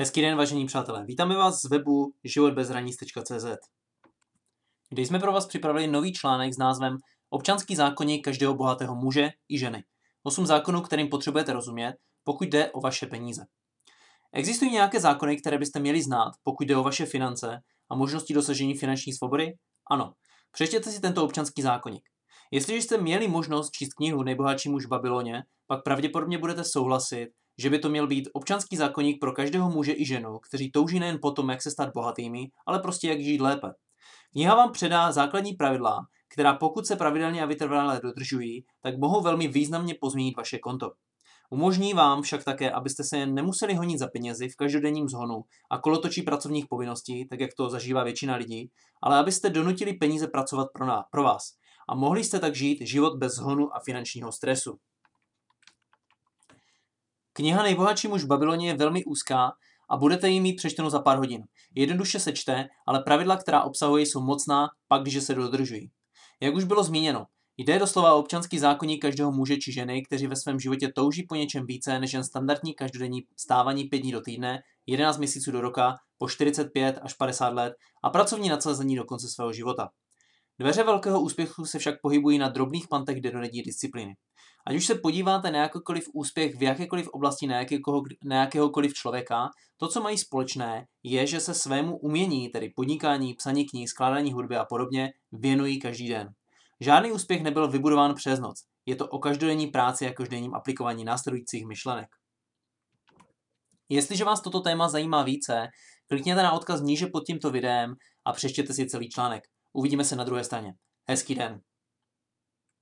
Hezký den, vážení přátelé. Vítáme vás z webu životbezhranic.cz, kde jsme pro vás připravili nový článek s názvem Občanský zákony každého bohatého muže i ženy. Osm zákonů, kterým potřebujete rozumět, pokud jde o vaše peníze. Existují nějaké zákony, které byste měli znát, pokud jde o vaše finance a možnosti dosažení finanční svobody? Ano. Přečtěte si tento občanský zákonník. Jestliže jste měli možnost číst knihu Nejbohatší muž v Babyloně, pak pravděpodobně budete souhlasit, že by to měl být občanský zákonník pro každého muže i ženu, kteří touží nejen potom, jak se stát bohatými, ale prostě jak žít lépe. Kniha vám předá základní pravidla, která pokud se pravidelně a vytrvalé dodržují, tak mohou velmi významně pozměnit vaše konto. Umožní vám však také, abyste se nemuseli honit za penězi v každodenním zhonu a kolotočí pracovních povinností, tak jak to zažívá většina lidí, ale abyste donutili peníze pracovat pro, nás, pro vás a mohli jste tak žít život bez zhonu a finančního stresu. Kniha Nejbohatší muž v Babyloně je velmi úzká a budete ji mít přečtenou za pár hodin. Jednoduše se čte, ale pravidla, která obsahuje, jsou mocná, pak když se dodržují. Jak už bylo zmíněno, jde doslova o občanský zákonník každého muže či ženy, kteří ve svém životě touží po něčem více než jen standardní každodenní stávání 5 dní do týdne, 11 měsíců do roka, po 45 až 50 let a pracovní nadsazení do konce svého života. Dveře velkého úspěchu se však pohybují na drobných pantech denodenní disciplíny. Ať už se podíváte na jakýkoliv úspěch v jakékoliv oblasti na, jakého, na jakéhokoliv člověka, to, co mají společné, je, že se svému umění, tedy podnikání, psaní knih, skládání hudby a podobně, věnují každý den. Žádný úspěch nebyl vybudován přes noc. Je to o každodenní práci a každodenním aplikování následujících myšlenek. Jestliže vás toto téma zajímá více, klikněte na odkaz níže pod tímto videem a přečtěte si celý článek. Uvidíme se na druhé straně. Hezký den.